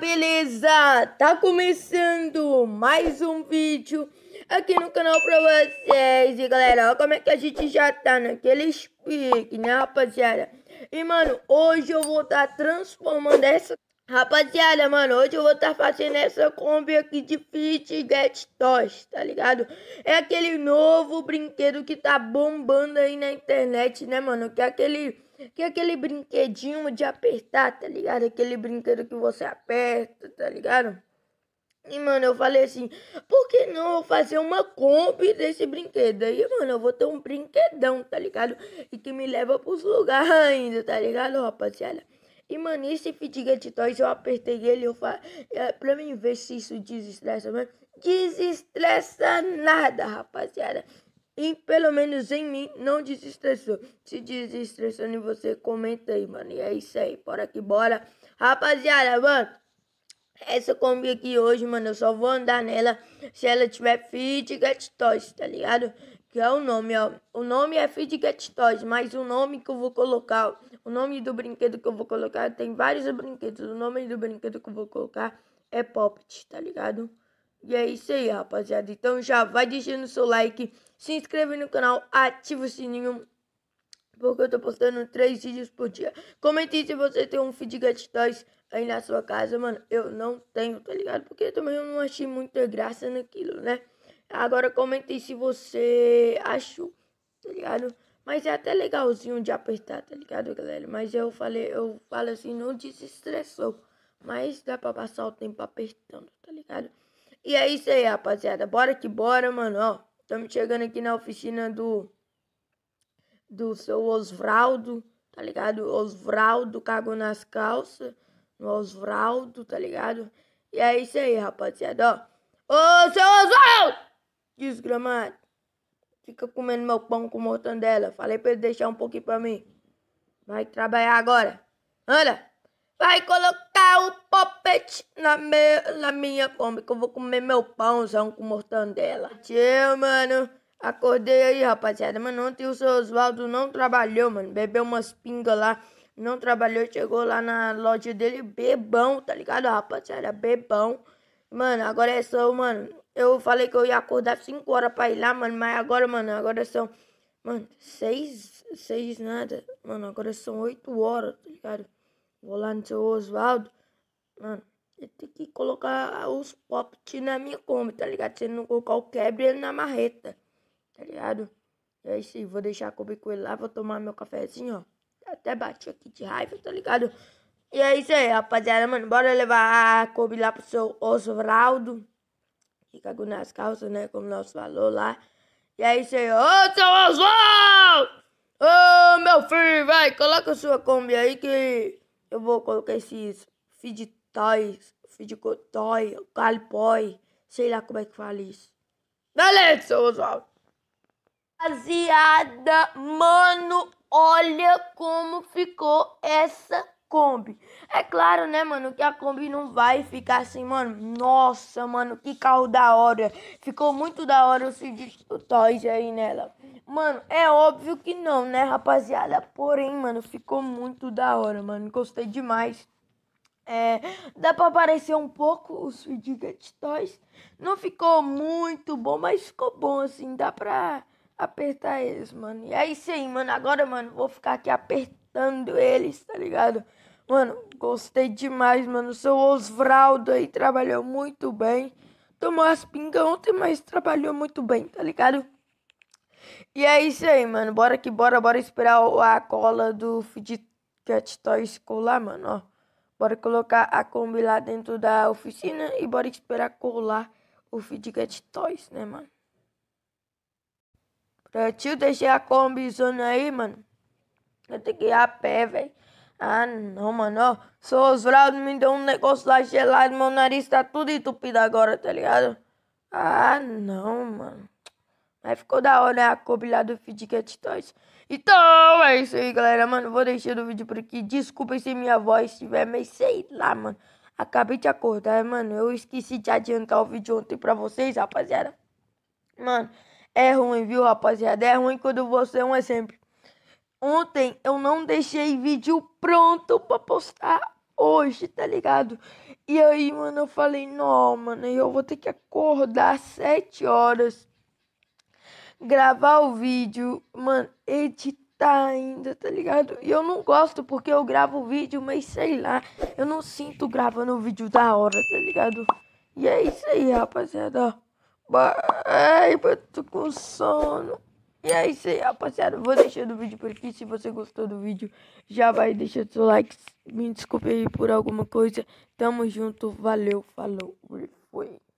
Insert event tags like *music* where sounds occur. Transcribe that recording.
beleza? Tá começando mais um vídeo aqui no canal pra vocês. E galera, olha como é que a gente já tá naquele speak, né rapaziada? E mano, hoje eu vou tá transformando essa... Rapaziada, mano, hoje eu vou tá fazendo essa combi aqui de Fit Get Toys, tá ligado? É aquele novo brinquedo que tá bombando aí na internet, né mano? Que é aquele que é aquele brinquedinho de apertar, tá ligado? Aquele brinquedo que você aperta, tá ligado? E, mano, eu falei assim, por que não eu fazer uma compra desse brinquedo? Aí, mano, eu vou ter um brinquedão, tá ligado? E que me leva pros lugares *laughs* ainda, tá ligado, rapaziada? E, mano, esse Fidget Toys, eu apertei ele, eu é, pra mim ver se isso desestressa, mano. Desestressa nada, rapaziada. E pelo menos em mim, não desestressou. Se desestressou em você, comenta aí, mano. E é isso aí, bora que bora. Rapaziada, mano. Essa Kombi aqui hoje, mano, eu só vou andar nela se ela tiver Fit Get Toys, tá ligado? Que é o nome, ó. O nome é Fit Get Toys, mas o nome que eu vou colocar, o nome do brinquedo que eu vou colocar, tem vários brinquedos. O nome do brinquedo que eu vou colocar é Poppet, tá ligado? E é isso aí, rapaziada. Então já vai deixando seu like, se inscreve no canal, ativa o sininho, porque eu tô postando três vídeos por dia. Comente se você tem um feed Toys aí na sua casa, mano. Eu não tenho, tá ligado? Porque também eu não achei muita graça naquilo, né? Agora comente se você achou, tá ligado? Mas é até legalzinho de apertar, tá ligado, galera? Mas eu falei, eu falo assim, não desestressou. Mas dá pra passar o tempo apertando, tá ligado? E é isso aí, rapaziada. Bora que bora, mano. Ó, estamos chegando aqui na oficina do. Do seu Osvaldo, tá ligado? Osvaldo cagou nas calças. No Osvaldo, tá ligado? E é isso aí, rapaziada. Ó. Ô, seu Osvaldo! Desgramado. Fica comendo meu pão com mortandela. Falei pra ele deixar um pouquinho pra mim. Vai trabalhar agora. Anda! Vai colocar o pop na, me, na minha pomba que eu vou comer meu pãozão com mortandela. tio mano. Acordei aí, rapaziada. Mano, ontem o seu Oswaldo não trabalhou, mano. Bebeu umas pingas lá. Não trabalhou, chegou lá na loja dele bebão, tá ligado, rapaziada? Bebão. Mano, agora é só, mano. Eu falei que eu ia acordar 5 horas pra ir lá, mano. Mas agora, mano, agora são. Mano, 6. 6 nada. Mano, agora são 8 horas, tá ligado? Vou lá no seu Oswaldo. Mano, você tem que colocar os poppets na minha Kombi, tá ligado? Você não colocar o quebre na marreta, tá ligado? E aí vou deixar a Kombi com ele lá, vou tomar meu cafezinho, ó. Até bati aqui de raiva, tá ligado? E é isso aí, rapaziada, mano. Bora levar a Kombi lá pro seu Osvaldo. Que cagou nas calças, né? Como nós falou lá. E é isso aí, ô seu Oswaldo! Ô meu filho, vai, coloca a sua Kombi aí que eu vou colocar esses feed Toys, Tais, Fidicotói, Calipoy, sei lá como é que fala isso. Beleza, seu Oswaldo. Rapaziada, mano, olha como ficou essa Kombi. É claro, né, mano, que a Kombi não vai ficar assim, mano. Nossa, mano, que carro da hora. Ficou muito da hora o Toys aí nela. Mano, é óbvio que não, né, rapaziada? Porém, mano, ficou muito da hora, mano. Gostei demais. É, dá para aparecer um pouco os Fidget Toys. Não ficou muito bom, mas ficou bom assim. Dá pra apertar eles, mano. E é isso aí, mano. Agora, mano, vou ficar aqui apertando eles, tá ligado? Mano, gostei demais, mano. seu Osvaldo aí trabalhou muito bem. Tomou as pingas ontem, mas trabalhou muito bem, tá ligado? E é isso aí, mano. Bora que bora, bora esperar a cola do Fidget Toys colar, mano, ó. Bora colocar a Kombi lá dentro da oficina e bora esperar colar o Fidget Toys, né, mano? Pra tio deixar a Kombi zona aí, mano. Eu tenho que ir a pé, velho. Ah, não, mano. Ó, seu Oswaldo me deu um negócio lá gelado. Meu nariz tá tudo entupido agora, tá ligado? Ah, não, mano. Mas ficou da hora né? a Kombi lá do Fidget Toys. Então é isso aí, galera. Mano, vou deixando o vídeo por aqui. Desculpem se minha voz estiver meio, sei lá, mano. Acabei de acordar, é, mano. Eu esqueci de adiantar o vídeo ontem pra vocês, rapaziada. Mano, é ruim, viu, rapaziada? É ruim quando você é um exemplo. Ontem eu não deixei vídeo pronto pra postar hoje, tá ligado? E aí, mano, eu falei, não, mano, eu vou ter que acordar às 7 horas gravar o vídeo, mano, editar tá ainda, tá ligado? E eu não gosto porque eu gravo o vídeo, mas sei lá, eu não sinto gravando o vídeo da hora, tá ligado? E é isso aí, rapaziada. Ai, eu tô com sono. E é isso aí, rapaziada. Vou deixando o vídeo por aqui. Se você gostou do vídeo, já vai deixando seu like. Me desculpe aí por alguma coisa. Tamo junto. Valeu, falou. Foi.